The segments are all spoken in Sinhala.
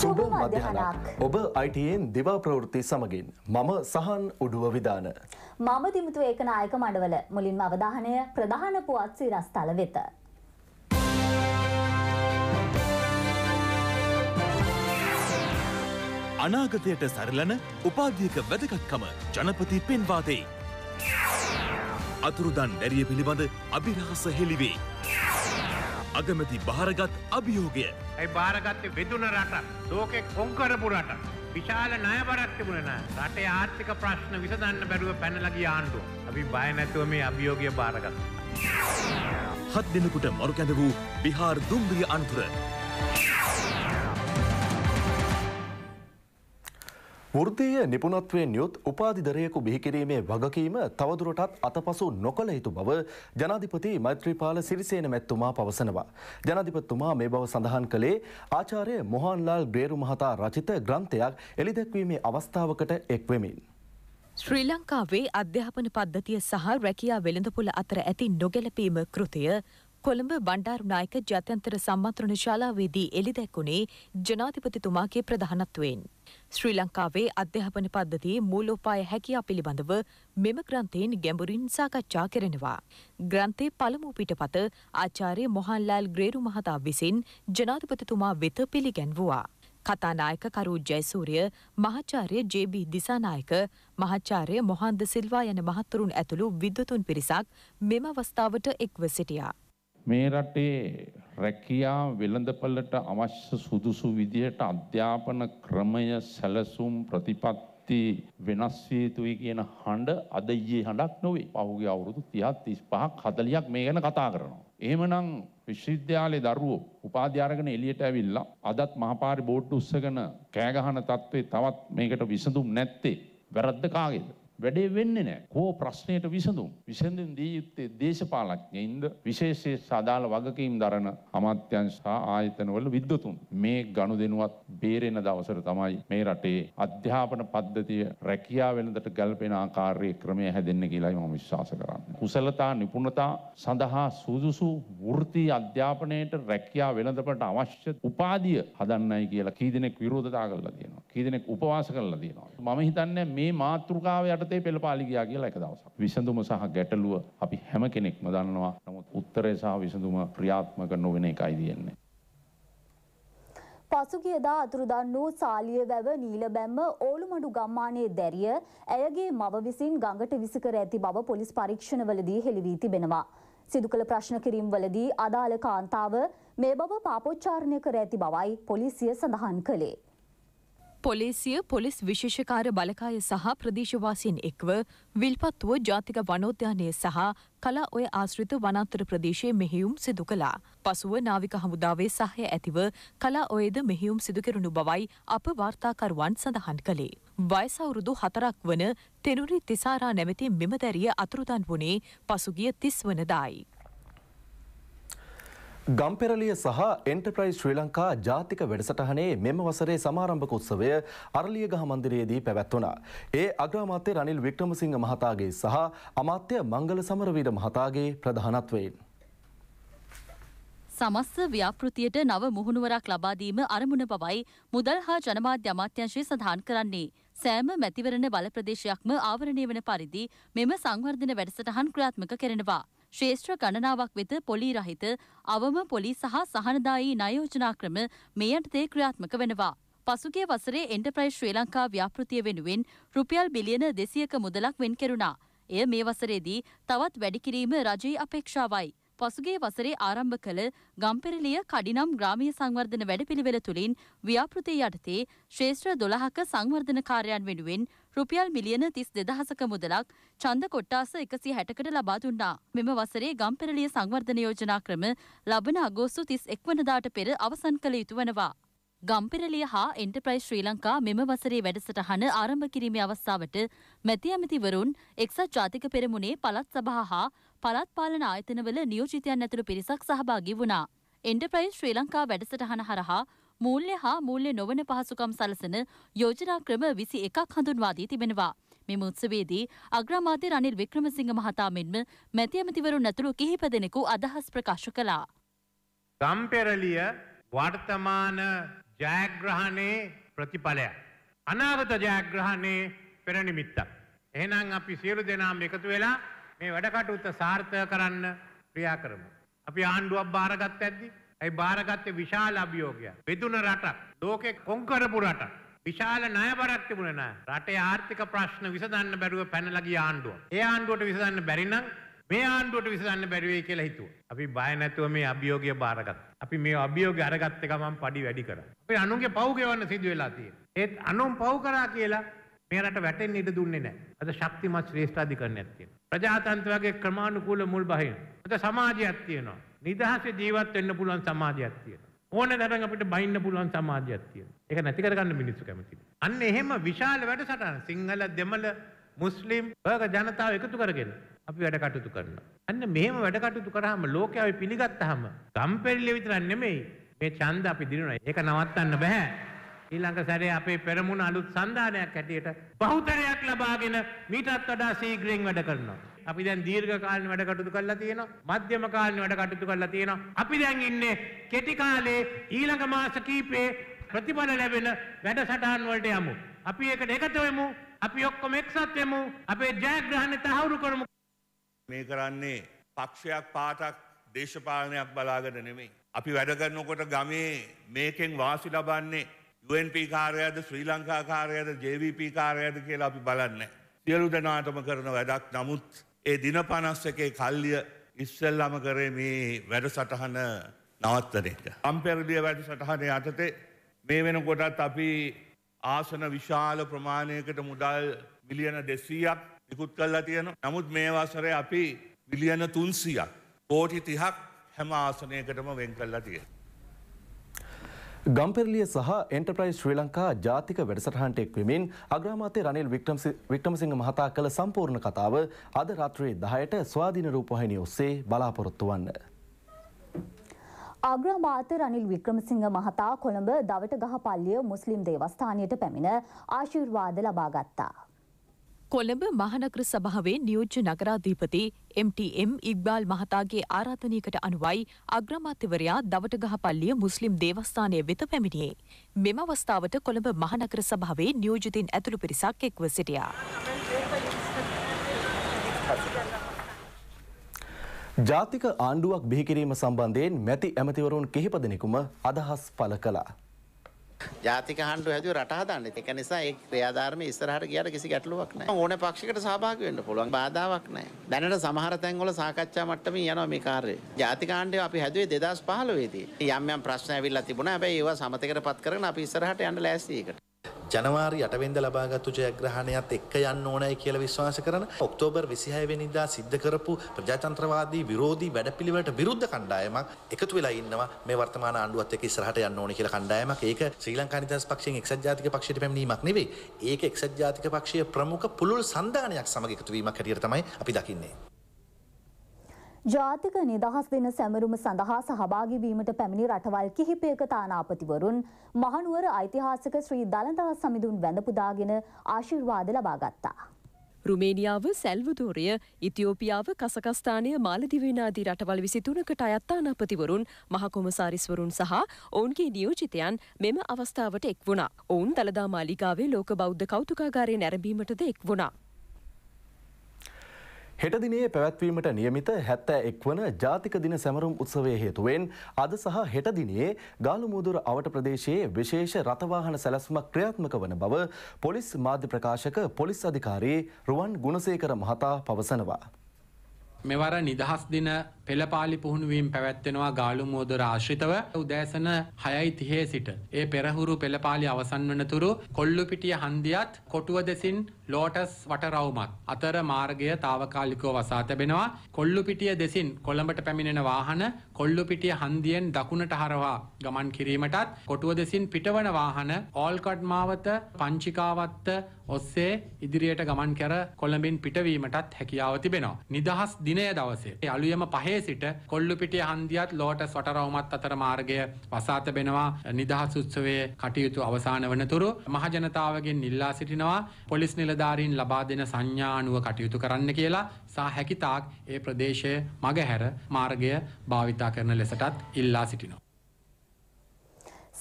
සුබ මධ්‍යහනක් ඔබ අයිටයෙන් දිවා ප්‍රවෘත්ති සමගින් මම සහන් උඩුව විධාන. මම දිමුතු ඒක නායක මඩවල මුලින්ම අවධානය ප්‍රධාන පුවත් සිරස්ථල වෙත. අනාගතයට සරලන උපාධියක වැදගත්කම ජනපති පෙන්වාදේ. අතුරුදන් දැරිය පිළිබඳ අභිරහස හෙළිවේ. අගමැති භාරගත් අභියෝගය. ඇයි භාරගත්ත වෙදුන රට ලෝකෙ කොංකරපු රට. විශාල නයබරක් තිබුණන රටේ ආර්ථික ප්‍රශ්න විසඳන්න බැරුව පැනලගිය ආණ්ඩුව. අපි බය නැතුව මේ අභියෝගය භාරගත්. හත් දෙනකුට මරු කැඳ වූ බිහාර් දුම්රිය අනතුර. වෘත්තීය නිපුණත්වයෙන් යුත් උපාධිදරයෙකු බිහිකිරීමේ වගකීම තවදුරටත් අතපසු නොකළ යුතු බව ජනාධිපති මෛත්‍රීපාල සිරිසේන මැත්තුමා පවසනවා. ජනාධිපත්තුමා මේ බව සඳහන් කළේ ආචාරය මොහන්ලාල් ග්‍රේරු මහතා රචිත ග්‍රන්ථයක් එළිදැක්වීමේ අවස්ථාවකට එක්වෙමින්. ශ්‍රී ලංකාවේ අධ්‍යාපන පද්ධතිය සහ රැකියා වෙළඳපුල අතර ඇති නොගැලපීම කෘතිය කොළඹ බණ්ඩාරුනායක ජාත්‍යන්තර සම්මන්ත්‍රණ ශාලාවේදී එළිදැක්වුණේ ජනාධිපතිතුමාගේ ප්‍රධානත්වයෙන්. ශ්‍රී ලංකාවේ අධ්‍යාපන පද්ධතියේ මූලෝපාය හැකියා පිළිබඳව මෙම ග්‍රන්ථයෙන් ගැඹුරින් සාකච්ඡා කරනවා. ග්‍රන්ථයේ පළමු පිටපත ආචාර්ය මොහන්ලාල් ග්‍රේරු මහතා විසින් ජනාධිපතිතුමා වෙත පිළිගැන්වුවා. කතානායක කරු ජයසූරිය මහාචාර්ය ජේ.බී. දිසානායක මහාචාර්ය මොහන්ද සිල්වා යන මහතුරුන් ඇතුළු විද්වතුන් පිරිසක් මෙම අවස්ථාවට එක්ව සිටියා. මේ රටේ රැකියා වෙළඳපළට අවශ්‍ය සුදුසු විදිහට අධ්‍යාපන ක්‍රමය සැලසුම් ප්‍රතිපත්ති වෙනස් විය යුතුයි කියන හඬ අද ඊයේ හඬක් නොවේ. පහුගිය අවුරුදු 30 35ක් 40ක් මේ ගැන කතා කරනවා. එහෙමනම් විශ්වවිද්‍යාලයේ දරුවෝ උපාධි අරගෙන එළියට ඇවිල්ලා අදත් මහපාරේ බෝට්ටු උස්සගෙන කෑ ගහන තත්ත්වේ තවත් මේකට විසඳුම් නැත්තේ වැරද්ද කාගේද? වැඩේ වෙන්නේ නැහැ. කෝ ප්‍රශ්නයට විසඳුම්. විසඳුම් දී යුත්තේ දේශපාලඥයින්ද විශේෂයේ සාදාල වගකීම් දරන අමාත්‍යංශ සහ ආයතනවල විද්වතුන්. මේ ගනුදෙනුවත් බේරෙන දවසට තමයි මේ රටේ අධ්‍යාපන පද්ධතිය රැකියාව වෙනදට ගැලපෙන ආකාරයේ ක්‍රමය හැදෙන්නේ කියලායි මම විශ්වාස කරන්නේ. කුසලතා නිපුණතා සඳහා සුදුසු වෘත්ති අධ්‍යාපනයට රැකියාව වෙනදට අවශ්‍ය උපාධිය හදන්නයි කියලා කී දෙනෙක් විරෝධතා කරලා තියෙනවා. කී දෙනෙක් උපවාස කරලා තියෙනවා. මම හිතන්නේ මේ මාතෘකාව යට ජීවිතේ පෙළපාලි ගියා කියලා එක දවසක්. විසඳුම සහ ගැටලුව අපි හැම කෙනෙක්ම දන්නවා. නමුත් උත්තරය සහ විසඳුම ක්‍රියාත්මක නොවන එකයි තියෙන්නේ. පසුගියදා අතුරුදන් වූ සාලිය වැව නීලබැම්ම ඕළුමඩු ගම්මානයේ දැරිය ඇයගේ මව විසින් ගඟට විසිකර ඇති බව පොලිස් පරීක්ෂණවලදී හෙළිවී තිබෙනවා. සිදු කළ ප්‍රශ්න කිරීම්වලදී අදාළ කාන්තාව මේ බව පාපොච්චාරණය කර ඇති බවයි පොලිසිය සඳහන් කළේ. පොලිසිය පොලිස් විශේෂකාර බලකාය සහ ප්‍රදේශවාසීන් එක්ව විල්පත්තුව ජාතික වනෝද්‍යානය සහ කලා ඔය ආශ්‍රිත වනන්තර ප්‍රදේශයේ මෙහෙයුම් සිදු කළා. පසුව නාවික හමුදාවේ සහය ඇතිව කලා ඔයද මෙහෙයුම් සිදුකරනු බවයි අප වාර්තාකරුවන් සඳහන් කළේ. වයසවුරුදු හතරක් වන තෙනුරි තිසාරා නැමැති මෙම දැරිය අතුරුදන් වුණේ පසුගිය තිස්වනදායි. ගම්පෙරලිය සහ එන්ටර්ප්‍රයිස් ශ්‍රී ලංකා ජාතික වැඩසටහනේ මෙම වසරේ සමාරම්භක උත්සවය අරලියගහ මන්දිරයේදී පැවැත්වුණා. ඒ අග්‍රාමාත්‍ය රනිල් වික්‍රමසිංහ මහතාගේ සහ අමාත්‍ය මංගල සමරවීර මහතාගේ ප්‍රධානත්වයෙන්. සමස්ස ව්‍යාපෘතියට නව මුහුණුවරක් ලබාදීම අරමුණ බවයි මුදල් හා ජනමාධ්‍ය අමාත්‍යංශය සඳහන් කරන්නේ. සෑම මැතිවරණ බල ප්‍රදේශයක්ම ආවරණය වන පරිදි මෙම සංවර්ධන වැඩසටහන් ක්‍රාත්මක කරනවා. ශේෂ්ත්‍ර ගණනාවක් වෙත පොලී රහිත අවම පොලි සහ සහනදායී නයෝජනා ක්‍රම මේ යටතේ ක්‍රියාත්මක වෙනවා. පසුගේ වසරේ එන්ටප්‍රයිස් ශ්‍රී ලංකා ව්‍යාපෘතිය වෙනුවෙන් රුපියල් බිලියන දෙසියක මුදලක් වෙන් කෙරුණා. එය මේ වසරේදී තවත් වැඩිකිරීම රජයේ අපේක්ෂාවයි. පසුගේ වසරේ ආරම්භ කළ ගම්පෙරලිය කඩිනම් ග්‍රාමීය සංවර්ධන වැඩපිළිවෙල තුළින් ව්‍යාපෘතිය යටතේ ශ්‍රේෂ්ඨ දොළහක සංවර්ධන කාර්යයන් වෙනුවෙන් රුපියල් මිලියන තිස් දෙදහසක මුදලක් චන්ද කොට්ටාස එකසි හැටකට ලබා දුන්නා. මෙම වසරේ ගම්පෙරලිය සංවර්ධන යෝජනා ක්‍රම ලබන අගෝස්තු තිස් එක්වනදාට පෙර අවසන් කළ යුතු වනවා. ගම්පෙරලිය හා එන්ටප්‍රයිස් ශ්‍රී ලංකා මෙම වසරේ වැඩසටහන ආරම්භ කිරීමේ අවස්ථාවට මැති ඇමතිවරුන් එක්සත් ජාතික පෙරමුණේ පළත් සභා හා පළත් පාලන ආයතනවල නියෝජිතයන් ඇතුළු පිරිසක් සහභාගී වුණා. එන්ටප්‍රයිස් ශ්‍රී ලංකා වැඩසටහන හරහා මූල්‍ය හා මූල්‍ය නොවන පහසුකම් සලසන යෝජනා ක්‍රම විසි එකක් හඳුන්වා දී තිබෙනවා. මෙම උත්සවේදී අග්‍රාමාත්‍ය රනිල් වික්‍රමසිංහ මහතා මෙන්ම මැති ඇමතිවරුන් ඇතුළු කිහිප දෙනෙකු අදහස් ප්‍රකාශ කළා. ගම්පෙරලිය වර්තමාන ජයග්‍රහණයේ ප්‍රතිඵලයක්. අනාගත ජයග්‍රහණයේ පෙරනිමිත්තක්. එහෙනම් අපි සියලු දෙනාම එකතු වෙලා මේ වැඩකටයුත්ත සාර්ථක කරන්න ක්‍රියා කරමු. අපි ආණ්ඩුවක් බාරගත් ඇද්දී ඇයි බාරගත්තේ විශාල අභියෝගයක්. බෙදුන රටක්, ලෝකේ කොන් කරපු රටක්. විශාල ණයබරක් තිබුණේ නැහැ. රටේ ආර්ථික ප්‍රශ්න විසඳන්න බැරුව පැනලා ගිය ආණ්ඩුව. ඒ ආණ්ඩුවට විසඳන්න බැරි නම් මේ ආණ්ඩුවට විසඳන්න බැරි වෙයි කියලා හිතුවා. අපි බය නැතුව මේ අභියෝගය බාරගත්තා. අපි මේ අභියෝගය අරගත්ත එක මම padi වැඩි කරා. අපි අනුන්ගේ පව් ගෙවන්න සිදු වෙලා තියෙනවා. ඒත් අනුන් පව් කරා කියලා මේ රට වැටෙන්න ඉඩ දුන්නේ නැහැ. අද ශක්තිමත් ශ්‍රේෂ්ඨාධිකරණයක් තියෙනවා. ප්‍රජාතන්ත්‍ර වගේ ක්‍රමානුකූල මුල් බහිනවා. අද සමාජයක් තියෙනවා. නිදහසේ ජීවත් වෙන්න පුළුවන් සමාජයක් තියෙනවා. ඕන තරම් අපිට බයින්න පුළුවන් සමාජයක් තියෙනවා. ඒක නැති කරගන්න මිනිස්සු කැමති. අන්න එහෙම විශාල වැඩසටහන සිංහල දෙමළ මුස්ලිම් වර්ග ජනතාව එකතු කරගෙන අපි වැඩ කටයුතු කරනවා. අන්න මෙහෙම වැඩ කටයුතු කරාම ලෝකය අපි පිළිගත්තාම ගම්පෙරළිය විතරක් නෙමෙයි මේ ඡන්ද අපි දිනනවා. ඒක නවත්තන්න බෑ. ඊළඟ සැරේ අපේ පෙරමුණ අලුත් සන්ධානයක් හැටියට බහුතරයක් ලබාගෙන මීටත් වඩා සීග්‍රයෙන් වැඩ කරනවා. අපි දැන් දීර්ඝ කාලීන වැඩ කටයුතු කරලා තියෙනවා. මධ්‍යම කාලීන වැඩ කටයුතු කරලා තියෙනවා. අපි දැන් ඉන්නේ කෙටි කාලේ ඊළඟ මාස කීපේ ප්‍රතිඵල ලැබෙන වැඩසටහන් වලට යමු. අපි ඒකට එකතු වෙමු. අපි ඔක්කොම එක්සත් වෙමු. අපේ ජයග්‍රහණය තහවුරු කරමු. මේ කරන්නේ පක්ෂයක් පාටක් දේශපාලනයක් බලාගෙන නෙමෙයි. අපි වැඩ කරනකොට ගමේ මේකෙන් වාසි ලබන්නේ UNP කාරයද ශ්‍රී ලංකා කාරයද ජවිP කාරයද කියලා අපි බලන්න. සියලු දෙනාටම කරන වැඩක් නමුත් ඒ දින පනස් එකේ කල්ලිය ඉස්සල්ලම කරේ මේ වැඩ සටහන නවත්තන එක. අම්පෙරදිය වැඩ සටහන යටතේ මේ වෙනකොටත් අපි ආසන විශාල ප්‍රමාණයකට මුදල් මිලියන දෙසීයක් ඉකුත් කල්ලා තියෙන නමුත් මේ වසරේ අපි මිලියන තුන්සියක් කෝටි තිහක් හැම ආසනයකටම වෙන් කල්ලා තියෙන. ගම්පෙරලිය සහ එන්ටර්ප්‍රයිස් ශ්‍රී ලංකා ජාතික වැඩසටහනට එක්වීමෙන් අග්‍රාමාත්‍ය රනිල් වික්‍රමසිංහ මහතා කළ සම්පූර්ණ කතාව අද රාත්‍රියේ 10ට ස්වාධීන රූපවාහිනිය ඔස්සේ බලාපොරොත්තු වන්න. අග්‍රාමාත්‍ය රනිල් වික්‍රමසිංහ මහතා කොළඹ දවටගහ පල්ලිය මුස්ලිම් දේවස්ථානයට පැමිණ ආශිර්වාද ලබා ගත්තා. කොළඹ මහනගර සභාවේ නියෝජ්‍ය නගරාධීපති MTM ඉක්බාල් මහතාගේ ආරාධනයකට අනුවයි අග්‍රමාත්‍යවරයා දවටගහ පල්ලිය මුස්ලිම් දේවස්ථානය වෙත පැමිණියේ. මෙම අවස්ථාවට කොළඹ මහනගර සභාවේ නියෝජිතින් ඇතුළු පිරිසක් එක්ව සිටියා. ජාතික ආණ්ඩුවක් බිහිකිරීම සම්බන්ධයෙන් මැති ඇමතිවරුන් කිහිප දෙනෙකුම අදහස් පළ කළා. ජාතික හණ්ඩු හැදුව රට හදන්න. ඒක නිසා ඒ ක්‍රියාධාර්මයේ ඉස්සරහට ගියාට කිසි ගැටලුවක් නැහැ. ඕන පක්ෂයකට සහභාගී වෙන්න පුළුවන්. බාධාවක් නැහැ. දැනට සමහර තැන්වල සාකච්ඡා මට්ටමින් යනවා මේ කාර්යය. ජාතික හණ්ඩය අපි හැදුවේ 2015 දී. යම් යම් ප්‍රශ්න ඇවිල්ලා තිබුණා. හැබැයි ඒවා සමතේකට පත් කරගෙන අපි ඉස්සරහට යන්න ලෑස්ති ඒකට. ජනවාරි 8 වෙනිදා ලබාගත්තු ජයග්‍රහණයත් එක්ක යන්න ඕනයි කියලා විශ්වාස කරන ඔක්තෝබර් 26 වෙනිදා සිද්ධ කරපු ප්‍රජාතන්ත්‍රවාදී විරෝධී වැඩපිළිවෙලට විරුද්ධ කණ්ඩායමක් එකතු වෙලා ඉන්නවා මේ වර්තමාන ආණ්ඩුවත් එක්ක ඉස්සරහට යන්න ඕනේ කියලා කණ්ඩායමක්. ඒක ශ්‍රී ලංකා නිදහස් පක්ෂයෙන් එක්සත් ජාතික පක්ෂයට පැමිණීමක් නෙවෙයි. ඒක එක්සත් ජාතික පක්ෂයේ ප්‍රමුඛ පුළුල් සන්ධානයක් සමග එකතු වීමක් හැටියට තමයි අපි දකින්නේ. ජාතික නිදහස් දින සැමරුම සඳහා සහභාගි වීමට පැමිණි රටවල් කිහිපයක තානාපතිවරුන් මහනුවර ඓතිහාසික ශ්‍රී දළදා සමිඳුන් වැඳපුදාගෙන ආශිර්වාද ලබා ගත්තා. රුමේනිියාව සැල්වදෝරය ඉතිෝපියාව කසකස්ථානය මාලදිවනාදී රටවල් විසිතුනකට අයත්තානපතිවරුන් මහකොමසාරිස්වරුන් සහ ඔවුන්ගේ නියෝජිතයන් මෙම අවස්ථාවට එක් වුණා ඔවුන් දළදා මාලිගාවේ ලෝක බෞද්ධ කෞතුකාගාරය නැරඹීමටද එක් වුණා. හෙටදිනේ පැවැත්වීමට නියමිත හැත්ත එක්වන ජාතික දින සැමරුම් උත්සවය හේතුවෙන් අද සහ හෙටදිනේ ගාලුමුදුර අවට ප්‍රදේශයේ විශේෂ රථවාහන සැලැස්මක් ක්‍රියාත්මක වන බව පොලිස් මාධ්‍ය ප්‍රකාශක පොලිස් අධිකාරී රුවන් ගුණසේකර මහතා පවසනවා. මෙවර නිදහස් දින පෙළපාලි පුහුණුවීම් පැවැත්වෙනවා ගාලු මෝදර ආශ්‍රිතව උදෑසන හයයි තිහේ සිට. ඒ පෙරහුරු පෙළපාලි අවසන් වනතුරු කොල්ලුපිටිය හන්දියත් කොටුව දෙසින් ලෝටස් වටරවුමක් අතර මාර්ගය తాවකාලිකව වසා තැබෙනවා. කොල්ලුපිටිය දෙසින් කොළඹට පැමිණෙන වාහන කොල්ලුපිටිය හන්දියෙන් දකුණට හරවා ගමන් කිරීමටත් කොටුව දෙසින් පිටවන වාහන ඕල්කඩ් මාවත පංචිකාවත්ත ඔස්සේ ඉදිරියට ගමන් කර කොළඹින් පිටවීමටත් හැකියාව තිබෙනවා. නිදහස් දිනය දවසේ අලුයම පහේ සිට කොල්ලුපිටිය හන්දියත් ලෝටස් වටරවුමත් අතර මාර්ගය වසා තැබෙනවා. නිදහස් උත්සවයේ කටයුතු අවසන් වනතුරු මහජනතාවගෙන් ඉල්ලා සිටිනවා පොලිස් නිලධාරීන් නිලධාරීන් ලබා දෙන සංඥානුව කටයුතු කරන්න කියලා සා හැකිතාක් ඒ ප්‍රදේශය මගහැර මාර්ගය භාවිතා කරන ලෙසටත් ඉල්ලා සිටිනවා.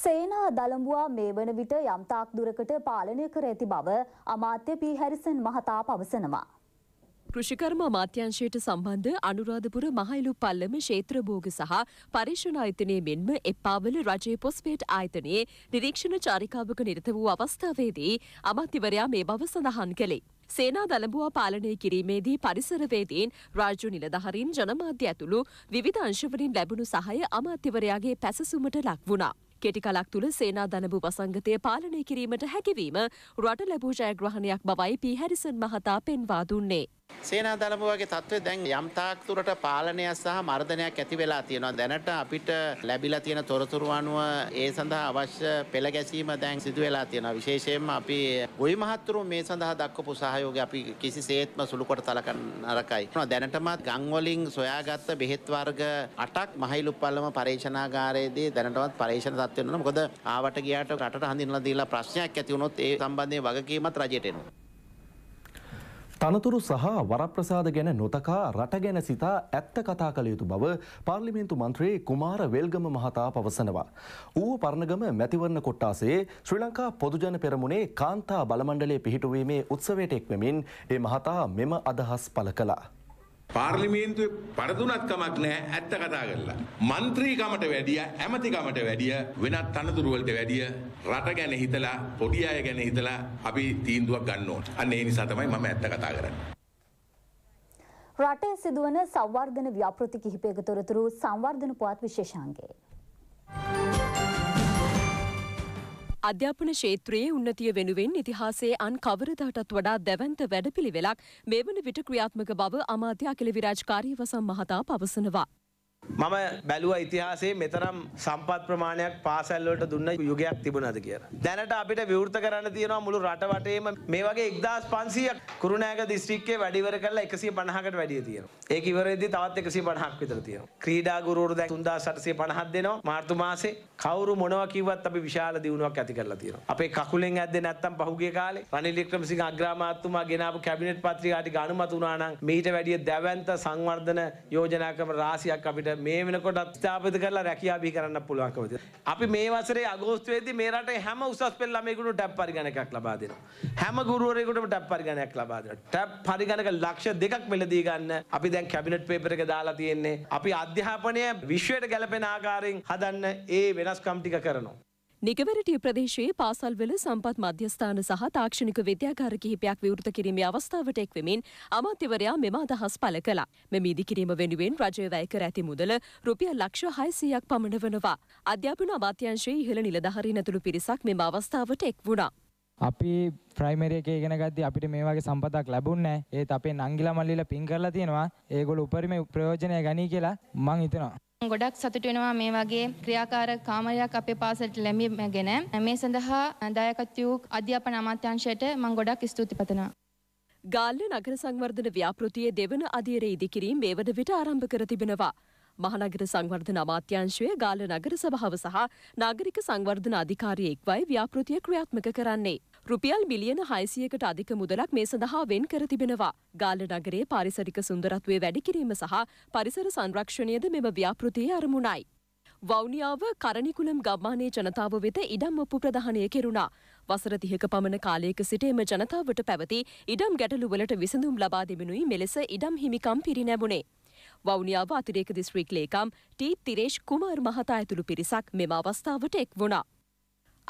සේනා දළඹුවා මේ වන විට යම්තාක් දුරකට පාලනය කර ඇති බව අමාත්‍ය පී හැරිසන් මහතා පවසනවා. කෘෂිකර්ම අමාත්‍යංශයට සම්බන්ධ අනුරාධපුර මහයිලු පල්ලම ක්ෂේත්‍ර භෝග සහ පරීක්ෂණ ආයතනයේ මෙන්ම එප්පාවල රජයේ පොස්පේට් ආයතනයේ නිරීක්ෂණ චාරිකාවක නිරත වූ අවස්ථාවේදී අමාත්‍යවරයා මේ බව සඳහන් කළේ. සේනා දළඹුවා පාලනය කිරීමේදී පරිසරවේදීන් රාජ්‍ය නිලධහරින් ජනමාධ්‍ය ඇතුළු විධ අංශවලින් ලැබුණු සහය අමාත්‍යවරයාගේ පැසසුමට ලක් වුණා. කෙටි කලක් තුළ සේනා දනබු වසංගතය පාලනය කිරීමට හැකිවීම රට ලැබූ ජයග්‍රහණයක් බවයි පී හැරිසන් මහතා පෙන්වා දුන්නේ. සේනාදළමුවගේ තත්ත්වය දැන් යම්තාක් තුරට පාලනය සහ මර්ධනයක් ඇති වෙලා තියෙනවා. දැනට අපිට ලැබිලා තියෙන තොරතුරු අනුව ඒ සඳහා අවශ්‍ය පෙළ ගැසීම දැන් සිදු වෙලා තියෙනවා. විශේෂයෙන්ම අපි ගොවි මහත්තුරු මේ සඳහා දක්වපු සහයෝගය අපි කිසිසේත්ම සුළු කොට සලකන්න නරකයි. දැනටමත් ගම් වලින් සොයාගත්ත බෙහෙත් වර්ග 8ක් මහයිලුප්පල්ලම පරීක්ෂණාගාරයේදී දැනටමත් පරීක්ෂණ තත්ත්වෙන්න මොකද ආවට ගියාට රටට හඳුන්වලා දීලා ප්‍රශ්නයක් ඇති වුණොත් ඒ සම්බන්ධයෙන් වගකීමත් රජයට එනවා. තනතුරු සහ වරප්‍රසාද ගැන නොතකා රට ගැන සිතා ඇත්ත කතා කළ යුතු බව පාර්ලිමේන්තු මන්ත්‍රයේ කුමාර වෙල්ගම මහතා පවසනවා. ඌව පරණගම මැතිවරණ කොට්ටාසේ ශ්‍රී ලංකා පොදුජන පෙරමුණේ කාන්තා බලමණ්ඩලයේ පිහිටුවීමේ උත්සවයට එක්වමින් ඒ මහතා මෙම අදහස් පළ කළා. පාර්ලිමේන්තුවේ පරදුනත් කමක් නැහැ ඇත්ත කතා කරලා. മന്ത്രിකමට වැඩිය, ඇමතිකමට වැඩිය, වෙනත් තනතුරු වලට වැඩිය රට ගැන හිතලා, පොඩි අය ගැන හිතලා අපි තීන්දුවක් ගන්න ඕන. අන්න ඒ නිසා තමයි මම ඇත්ත කතා කරන්නේ. රටේ සිදුවන සංවර්ධන ව්‍යාපෘති කිහිපයක තොරතුරු සංවර්ධන පුවත් විශේෂාංගයේ අධ්‍යාපන ක්ෂේත්‍රයේ උන්නතිය වෙනුවෙන් ඉතිහාසයේ අන් කවරදාටත් වඩා දැවන්ත වැඩපිළිවෙලක් මේ වන විට ක්‍රියාත්මක බව අමාත්‍ය අකිල විරාජකාරී වසම් මහතා පවසනවා. මම බැලුව ඉතිහාසේ මෙතරම් සම්පත් ප්‍රමාණයක් පාසැල්ලට දුන්න යුගයක් තිබුණද කියලා. දැනට අපිට විවෘත කරන්න තියෙනවා මුළු රටවටේම මේ වගේ එක්දස් පන්සීයක් කුරුණෑග දිස්ත්‍රික්කේ වැඩිවර කරලා එකසිය පණහකට වැඩිය තියෙනවා. ඒක ඉවරෙද්දි තවත් එකසිය පණහක් විතර තියෙනවා. ක්‍රීඩා ගුරුවරු දැන් තුන්දාස් අටසිය පණහක් දෙනවා මාර්තු මාසේ. කවරු මොනවා කිවත් අපි විශාල දියුණුවක් ඇති කරලා තියෙනවා. අපේ කකුලෙන් ඇද්දේ නැත්තම් පහුගිය කාලේ රනිල් වික්‍රමසිංහ අග්‍රාමාත්‍යතුමා ගෙනාපු කැබිනට් පත්‍රිකාවට ගනුමත වුණා නම් මීට වැඩිය දැවැන්ත සංවර්ධන යෝජනා ක්‍රම රාශියක් අපිට මේ වෙනකොට ස්ථාපිත කරලා රැකියා බිහි කරන්න පුළුවන්කම තියෙනවා. අපි මේ වසරේ අගෝස්තුවේදී මේ රටේ හැම උසස් පෙළ ළමයෙකුට ටැප් පරිගණකයක් ලබා දෙනවා. හැම ගුරුවරයෙකුටම ටැප් පරිගණකයක් ලබා දෙනවා. ටැප් පරිගණක ලක්ෂ දෙකක් මිලදී ගන්න අපි දැන් කැබිනට් පේපර් එක දාලා තියෙන්නේ. අපි අධ්‍යාපනය විශ්වයට ගැලපෙන ආකාරයෙන් හදන්න ඒ වෙන වෙනස්කම් ටික කරනවා. නිගවැරටිය ප්‍රදේශයේ පාසල්වල සම්පත් මධ්‍යස්ථාන සහ තාක්ෂණික විද්‍යාගාර කිහිපයක් විවෘත කිරීමේ අවස්ථාවට එක්වෙමින් අමාත්‍යවරයා මෙම අදහස් පළ කළා. මෙම ඉදිකිරීම වෙනුවෙන් රජය වැය කර ඇති මුදල රුපියල් ලක්ෂ 600ක් පමණ වනවා. අධ්‍යාපන අමාත්‍යාංශයේ ඉහළ නිලධාරීන් ඇතුළු පිරිසක් මෙම අවස්ථාවට එක් වුණා. අපි ප්‍රයිමරියක ඉගෙන ගත්තී අපිට මේ වගේ සම්පතක් ලැබුන්නේ නැහැ. ඒත් අපේ නංගිලා මල්ලිලා පින් කරලා තියෙනවා. ඒගොල්ලෝ උපරිම ප්‍රයෝජනය ගනී කියලා මං හිතනවා. ගොඩක් සතුට වෙනවා මේ වගේ ක්‍රියාකාර කාමරයක් අපේ පාසලට ලැබීම ගැන. මේ සඳහා දායකත්ව වූ අධ්‍යාපන අමාත්‍යාංශයට මම ගොඩක් ස්තුති පතනවා. ගාල්ල නගර සංවර්ධන ව්‍යාපෘතියේ දෙවන අධීර ඉදිකිරීම මේ වන විට ආරම්භ කර තිබෙනවා. මහනගර සංවර්ධන අමාත්‍යංශය ගාල්ල නගර සභාව සහ නාගරික සංවර්ධන අධිකාරිය එක්වයි ව්‍යාපෘතිය ක්‍රියාත්මක කරන්නේ. රුපියල් බිලියන හයිසියකට අධික මුදලක් මේ සඳහා වෙන් කර තිබෙනවා. ගාල්ල නගරේ පාරිසරික සුන්දරත්වය වැඩිකිරීම සහ පරිසර සංරක්ෂණයද මෙම ව්‍යාපෘතියේ අරමුණයි. වෞනියාව කරණිකුලම් ගම්මානයේ ජනතාව වෙත ඉඩම් ඔප්පු ප්‍රධානය කෙරුණා. වසර තිහක පමණ කාලයක සිටේම ජනතාවට පැවති ඉඩම් ගැටලුවලට විසඳුම් ලබා දෙමනුයි මෙලෙස ඉඩම් හිමිකම් පිරිනැබුණේ. වෞනියාව අතිරේක දිස්ත්‍රික් ලේකම් ටී තිරේෂ් කුමාර් මහතා ඇතුළු පිරිසක් මෙම අවස්ථාවට එක් වුණා.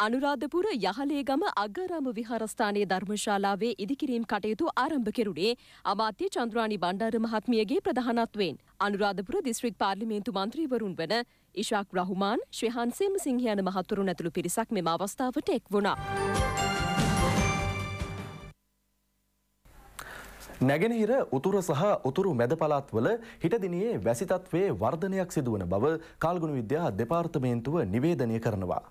අනුරාධපුර යහලේගම අග්ගාරාම විහාරස්ථානයේ ධර්මශාලාවේ ඉදිකිරීම් කටයුතු ආරම්භ කෙරුණේ අමාත්‍ය චන්ද්‍රානි බණ්ඩාර මහත්මියගේ ප්‍රධානත්වයෙන්. අනුරාධපුර දිස්ත්‍රික් පාර්ලිමේන්තු මන්ත්‍රීවරුන් වන ඉශාක් රහුමාන්, ශ්‍රේහාන් සේමසිංහ යන මහතුරුන් ඇතුළු පිරිසක් මෙම අවස්ථාවට එක් වුණා. නැගෙනහිර උතුර සහ උතුරු මැද පළාත්වල හිටදිනයේ වැසිතත්වයේ වර්ධනයක් සිදුවන බව කාල්ගුණ විද්‍යා දෙපාර්තමේන්තුව නිවේදනය කරනවා.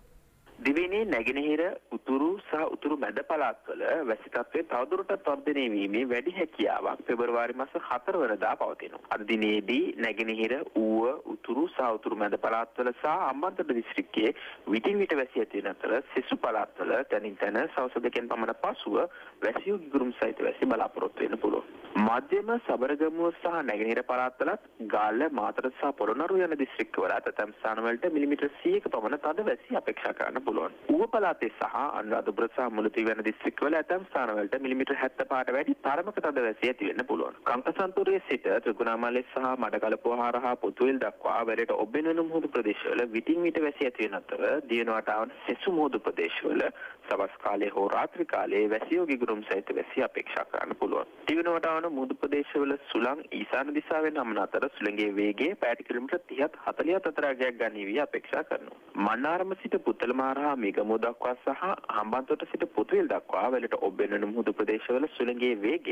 දිවිනේ නැගෙනහිර උතුරු සහ උතුරු මැද පළාත්වල වැසි තත්ත්වය තවදුරටත් වර්ධනය වීමේ වැඩි හැකියාවක් පෙබරවාරි මාස 4 වෙනිදා පවතිනවා. අද දිනේදී නැගෙනහිර ඌව උතුරු සහ උතුරු මැද පළාත්වල සහ අම්බන්තොට දිස්ත්‍රික්කයේ විටින් විට වැසි ඇති වෙන අතර සෙසු පළාත්වල තනින් තන සවස් දෙකෙන් පමණ පසුව වැසියෝ ගිගුරුම් සහිත වැසි බලාපොරොත්තු වෙන්න පුළුවන්. මධ්‍යම සබරගමුව සහ නැගෙනහිර පළාත්වලත් ගාල්ල මාතර සහ පොළොන්නරුව යන දිස්ත්‍රික්කවල අතතම් ස්ථානවලට මිලිමීටර් 100ක පමණ තද වැසි අපේක්ෂා කරන්න පුළුවන්. ඌව පළාතේ සහ අනුරාධපුර සහ මුලතිය වෙන දිස්ත්‍රික්කවල ඇතැම් ස්ථානවලට මිලිමීටර් 75ට වැඩි තරමක තද වැසි ඇති වෙන්න පුළුවන්. කංකසන්තුරේ සිට ත්‍රිකුණාමලේ සහ මඩකලපුව හරහා පුතුවිල් දක්වා වලට ඔබෙන මුහුදු ප්‍රදේශවල විටින් විට වැසි ඇති වෙන අතර දිනවට ආවන සෙසු මුහුදු ප්‍රදේශවල සවස් කාලයේ හෝ රාත්‍රී කාලයේ වැසියෝගේ ගුරුම් සහිත වැසි අපේක්ෂා කරන්න පුළුවන්. දිනවට ආවන මුහුදු ප්‍රදේශවල සුළං ඊසාන දිශාවෙන් අමන අතර සුළඟේ වේගය පැයට කිලෝමීටර් 30ත් 40ත් අතර ගයක් ගනී වී අපේක්ෂා කරනවා. මන්නාරම සිට පුතලමාර හරහා මිගමු දක්වා සහ හම්බන්තොට සිට පුතුවිල් දක්වා වැලට ඔබෙන්නන මුහුදු ප්‍රදේශවල සුළඟේ වේගය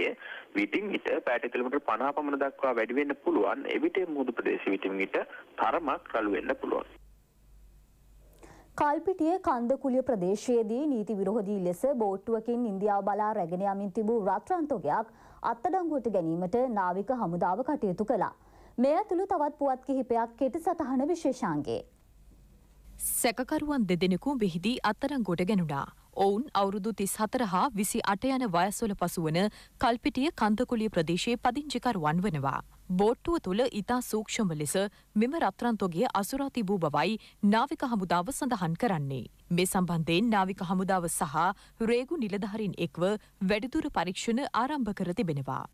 විටින් විට පැයට කිලෝමීටර් 50 පමණ දක්වා වැඩි වෙන්න පුළුවන් එවිට මුහුදු ප්‍රදේශ විටින් විට තරමක් රළු වෙන්න පුළුවන් කල්පිටිය කන්දකුලිය ප්‍රදේශයේදී නීති විරෝධී ලෙස බෝට්ටුවකින් ඉන්දියාව බලා රැගෙන යමින් තිබූ රත්රන්තොගයක් අත්අඩංගුවට ගැනීමට නාවික හමුදාව කටයුතු කළා. මේ ඇතුළු තවත් පුවත් කිහිපයක් කෙටි සටහන විශේෂාන්ගේ. සැකකරුවන් දෙදෙනෙකු බෙහිදී අත්තරංගොට ගැනුණා. ඔවුන් අවුරුදු තිස් හතර හා විසි අට යන වයස්වල පසුවන කල්පිටිය කන්දකුලිය ප්‍රදේශයේ පදිංචිකරුවන් වනවා. බෝට්ටුව තුළ ඉතා සූක්ෂම ලෙස මෙම රත්රන්තොගේ අසුරා තිබූ බවයි නාවික හමුදාව සඳහන් කරන්නේ. මේ සම්බන්ධයෙන් නාවික හමුදාව සහ රේගු නිලධහරින් එක්ව වැඩිදුර පරීක්ෂණ ආරම්භ කර තිබෙනවා.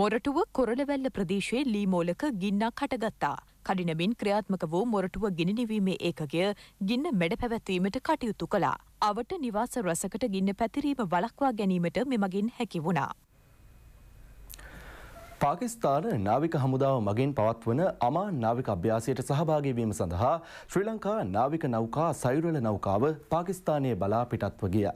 මොරටුව කොරලවැල්ල ප්‍රදේශයේ ලීමෝලක ගින්නක් හටගත්තා. කඩිනමින් ක්‍රියාත්මක වූ මොරටුව ගිනිනිවීමේ ඒකගය ගින්න මැඩ පැවැත්වීමට කටයුතු කළා. අවට නිවාස රසකට ගින්න පැතිරීම වලක්වා ගැනීමට මෙමගින් හැකි වුණා. පාකිස්ාන නාවික හමුදාව මගින් පවත්වන අමා නාවික අභ්‍යාසයට සහභාගීවීම සඳහා ශ්‍රී ලංකා නාවික නෞකා සයුරල නෞකාව පාකිස්ානය බලා පිටත්ව ගිය.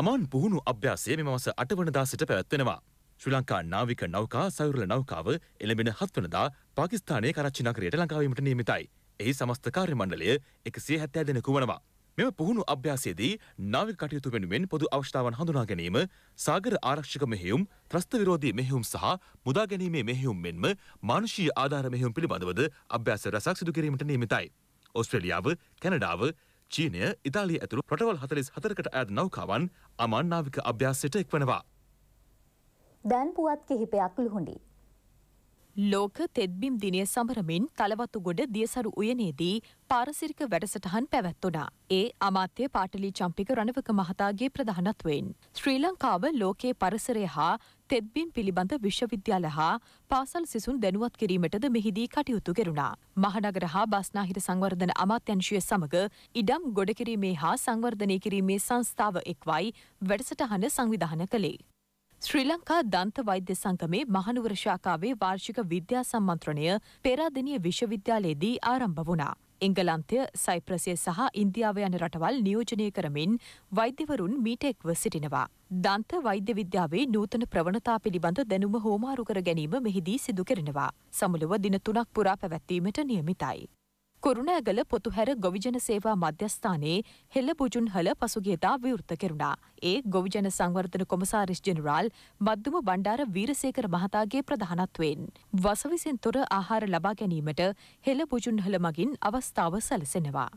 අමාන් පුහුණු අභ්‍යාසය මෙමස අටවනදා සිට පැවැත්වෙනවා. ශ්‍රී ලංකා නාවික නෞකා සයුරල නෞකාව එළඹෙන හත්වනදා පාකිස්ානය කරච්චි නගරයට ලංකාවීමට නියමිතයි. එහි සමස්ත කාර්ය මණ්ඩලය එකසිය හැත්තෑ දෙනෙකු වනවා. මෙම පුහුණු අභ්‍යාසයේදී නාවික කටයුතු වෙනුවෙන් පොදු අවස්ථාවන් හඳුනා ගැනීම, සාගර ආරක්ෂක මෙහෙයුම්, ත්‍රස්ත විරෝධී මෙහෙයුම් සහ මුදා ගැනීමේ මෙහෙයුම් මෙන්ම මානුෂීය ආධාර මෙහෙයුම් පිළිබඳවද අභ්‍යාස රැසක් සිදු කිරීමට නියමිතයි. ඔස්ට්‍රේලියාව, කැනඩාව, චීනය ඉතාලිය ඇතුළු රටවල් හතලිස් හතරකට ඇත් නෞකාවන් අමන්නාවික අභ්‍යාසයට එක්වනවා. දැන් පුවත් කිහිපයක් ලුහුණඩි. ලෝක තෙත්බිම් දිනය සමරමින් තලවතුගොඩ දියසරු උයනේදී පාරසිරික වැඩසටහන් පැවැත්වනා. ඒ අමාත්‍ය පාටලි චම්පික රණවක මහතාගේ ප්‍රධානත්වෙන්. ශ්‍රී ලංකාව ලෝකයේ පරසරය හා තෙත්බිම් පිළිබඳ විශ්වවිද්‍යාල හා පාසල් සිසුන් දැනුවත් කිරීමටද මෙහිදී කටයුතු කෙරුණා. මහනගර හා බස්නාහිර සංවර්ධන අමාත්‍යංශය සමඟ ඉඩම් ගොඩකිරීමේ හා සංවර්ධනය කිරීමේ සංස්ථාව එක්වයි වැඩසටහන සංවිධාන කළේ. ශ්‍රී ලංකා දන්ත වෛද්‍ය සංගමේ මහනුවර ශාඛාවේ වාර්ෂික විද්‍යා සම්මන්ත්‍රණය පෙරාදෙණිය විශ්වවිද්‍යාලයේදී ආරම්භ වුණා. එංගලන්තය, සයිප්‍රසය සහ ඉන්දියාව යන රටවල් නියෝජනය කරමින් වෛද්‍යවරුන් මීට එක්ව සිටිනවා. දන්ත වෛද්‍ය විද්‍යාවේ නූතන ප්‍රවණතා පිළිබඳ දැනුම හෝමාරු කර ගැනීම මෙහිදී සිදු කරනවා. සමුළුව දින තුනක් පුරා පැවැත්වීමට නියමිතයි. කුරුණෑගල පොතුහැර ගොවිජන සේවා මධ්‍යස්ථානයේ හෙළ බුජුන්හල පසුගියදා විවෘත කෙරුණා. ඒ ගොවිජන සංවර්ධන කොමසාරිස් ජෙනරාල් මද්දුම බණ්ඩාර වීරසේකර මහතාගේ ප්‍රධානත්වයෙන්. වසවිසින් තොර ආහාර ලබා ගැනීමට හෙළ බුජුන්හල මගින් අවස්ථාව සැලසෙනවා.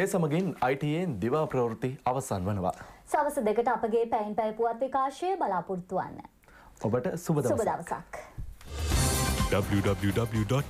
ඒ සමගින් අයිටයෙන් දිවා ප්‍රවෘති අවසන් වනවා. සවස දෙකට අපගේ පැයින් පැය පුවත් විකාශය බලාපොරොත්තුවන්න. ඔබට සුබ දවසක්. www.ipnnews.lk.